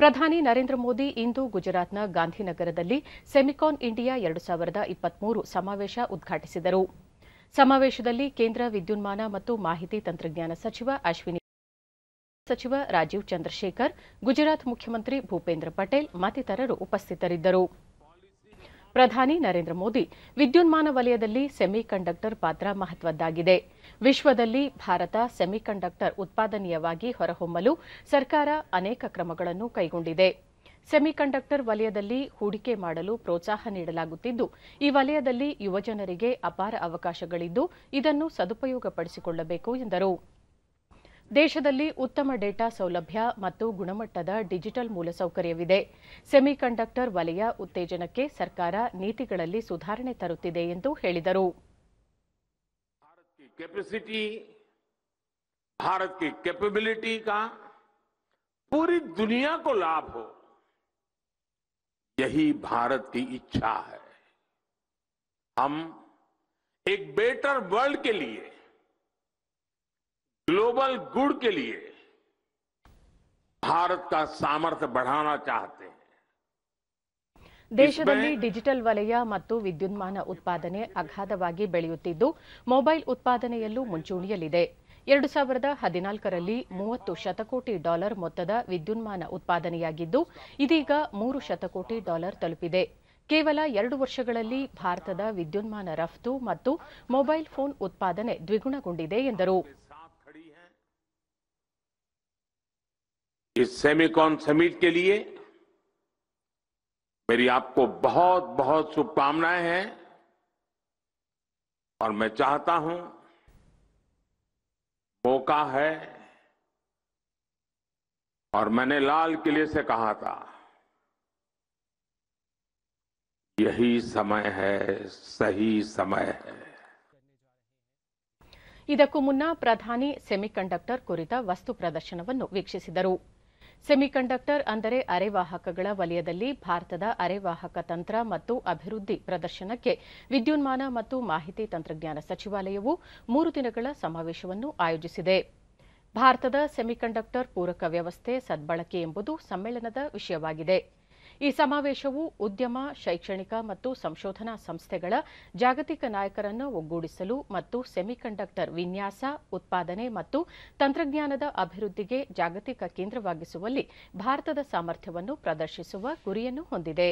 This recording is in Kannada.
ಪ್ರಧಾನಿ ನರೇಂದ್ರ ಮೋದಿ ಇಂದು ಗುಜರಾತ್ನ ಗಾಂಧಿನಗರದಲ್ಲಿ ಸೆಮಿಕಾನ್ ಇಂಡಿಯಾ ಎರಡು ಸಾವಿರದ ಇಪ್ಪತ್ಮೂರು ಸಮಾವೇಶ ಉದ್ಘಾಟಿಸಿದರು ಸಮಾವೇಶದಲ್ಲಿ ಕೇಂದ್ರ ವಿದ್ಯುನ್ಮಾನ ಮತ್ತು ಮಾಹಿತಿ ತಂತ್ರಜ್ಞಾನ ಸಚಿವ ಅಶ್ವಿನಿ ಸಚಿವ ರಾಜೀವ್ ಚಂದ್ರಶೇಖರ್ ಗುಜರಾತ್ ಮುಖ್ಯಮಂತ್ರಿ ಭೂಪೇಂದ್ರ ಪಟೇಲ್ ಮತ್ತಿತರರು ಉಪಸ್ಥಿತರಿದ್ದರು ಪ್ರಧಾನಿ ನರೇಂದ್ರ ಮೋದಿ ವಿದ್ಯುನ್ಮಾನ ವಲಯದಲ್ಲಿ ಸೆಮಿ ಕಂಡಕ್ಟರ್ ಪಾತ್ರ ಮಹತ್ವದ್ದಾಗಿದೆ ವಿಶ್ವದಲ್ಲಿ ಭಾರತ ಸೆಮಿಕಂಡಕ್ಟರ್ ಉತ್ಪಾದನೀಯವಾಗಿ ಹೊರಹೊಮ್ಮಲು ಸರ್ಕಾರ ಅನೇಕ ಕ್ರಮಗಳನ್ನು ಕೈಗೊಂಡಿದೆ ಸೆಮಿಕಂಡಕ್ಟರ್ ವಲಯದಲ್ಲಿ ಹೂಡಿಕೆ ಮಾಡಲು ಪ್ರೋತ್ಸಾಹ ನೀಡಲಾಗುತ್ತಿದ್ದು ಈ ವಲಯದಲ್ಲಿ ಯುವಜನರಿಗೆ ಅಪಾರ ಅವಕಾಶಗಳಿದ್ದು ಇದನ್ನು ಸದುಪಯೋಗಪಡಿಸಿಕೊಳ್ಳಬೇಕು ಎಂದರು ದೇಶದಲ್ಲಿ ಉತ್ತಮ ಡೇಟಾ ಸೌಲಭ್ಯ ಮತ್ತು ಗುಣಮಟ್ಟದ ಡಿಜಿಟಲ್ ಮೂಲಸೌಕರ್ಯವಿದೆ ಸೆಮಿಕಂಡಕ್ಟರ್ ವಲಯ ಉತ್ತೇಜನಕ್ಕೆ ಸರ್ಕಾರ ನೀತಿಗಳಲ್ಲಿ ಸುಧಾರಣೆ ತರುತ್ತಿದೆ ಎಂದು ಹೇಳಿದರು भारत की ಕೆಪಬಿಲಿಟಿ ಕಾ पूरी दुनिया ग्लोबल गुड के लिए भारत ದೇಶದಲ್ಲಿ ಡಿಜಿಟಲ್ ವಲಯ ಮತ್ತು ವಿದ್ಯುನ್ಮಾನ ಉತ್ಪಾದನೆ ಅಗಾಧವಾಗಿ ಬೆಳೆಯುತ್ತಿದ್ದು ಮೊಬೈಲ್ ಉತ್ಪಾದನೆಯಲ್ಲೂ ಮುಂಚೂಣಿಯಲ್ಲಿದೆ ಎರಡು ಸಾವಿರದ ಹದಿನಾಲ್ಕರಲ್ಲಿ ಮೂವತ್ತು ಶತಕೋಟಿ ಡಾಲರ್ ಮೊತ್ತದ ವಿದ್ಯುನ್ಮಾನ ಉತ್ಪಾದನೆಯಾಗಿದ್ದು ಇದೀಗ ಮೂರು ಶತಕೋಟಿ ಡಾಲರ್ ತಲುಪಿದೆ ಕೇವಲ ಎರಡು ವರ್ಷಗಳಲ್ಲಿ ಭಾರತದ ವಿದ್ಯುನ್ಮಾನ ರಫ್ತು ಮತ್ತು ಮೊಬೈಲ್ ಫೋನ್ ಉತ್ಪಾದನೆ ದ್ವಿಗುಣಗೊಂಡಿದೆ ಎಂದರು इस सेमिकॉन समिट के लिए मेरी आपको बहुत बहुत शुभकामनाएं हैं और मैं चाहता हूं मौका है और मैंने लाल किले से कहा था यही समय है सही समय है ಇದಕ್ಕೂ ಮುನ್ನ ಪ್ರಧಾನಿ ಸೆಮಿಕಂಡಕ್ಟರ್ वस्तु प्रदर्शन ಪ್ರದರ್ಶನವನ್ನು ವೀಕ್ಷಿಸಿದರು ಸೆಮಿಕಂಡಕ್ಟರ್ ಅಂದರೆ ಅರೆವಾಹಕಗಳ ವಲಯದಲ್ಲಿ ಭಾರತದ ಅರೆವಾಹಕ ತಂತ್ರ ಮತ್ತು ಅಭಿವೃದ್ಧಿ ಪ್ರದರ್ಶನಕ್ಕೆ ವಿದ್ಯುನ್ಮಾನ ಮತ್ತು ಮಾಹಿತಿ ತಂತ್ರಜ್ಞಾನ ಸಚಿವಾಲಯವು ಮೂರು ದಿನಗಳ ಸಮಾವೇಶವನ್ನು ಆಯೋಜಿಸಿದೆ ಭಾರತದ ಸೆಮಿಕಂಡಕ್ಟರ್ ಪೂರಕ ವ್ಯವಸ್ಥೆ ಸದ್ಬಳಕೆ ಎಂಬುದು ಸಮ್ಮೇಳನದ ವಿಷಯವಾಗಿದೆ ಈ ಸಮಾವೇಶವು ಉದ್ಯಮ ಶೈಕ್ಷಣಿಕ ಮತ್ತು ಸಂಶೋಧನಾ ಸಂಸ್ಥೆಗಳ ಜಾಗತಿಕ ನಾಯಕರನ್ನು ಒಗ್ಗೂಡಿಸಲು ಮತ್ತು ಸೆಮಿಕಂಡಕ್ಟರ್ ವಿನ್ಯಾಸ ಉತ್ಪಾದನೆ ಮತ್ತು ತಂತ್ರಜ್ಞಾನದ ಅಭಿವೃದ್ಧಿಗೆ ಜಾಗತಿಕ ಕೇಂದ್ರವಾಗಿಸುವಲ್ಲಿ ಭಾರತದ ಸಾಮರ್ಥ್ಯವನ್ನು ಪ್ರದರ್ಶಿಸುವ ಗುರಿಯನ್ನು ಹೊಂದಿದೆ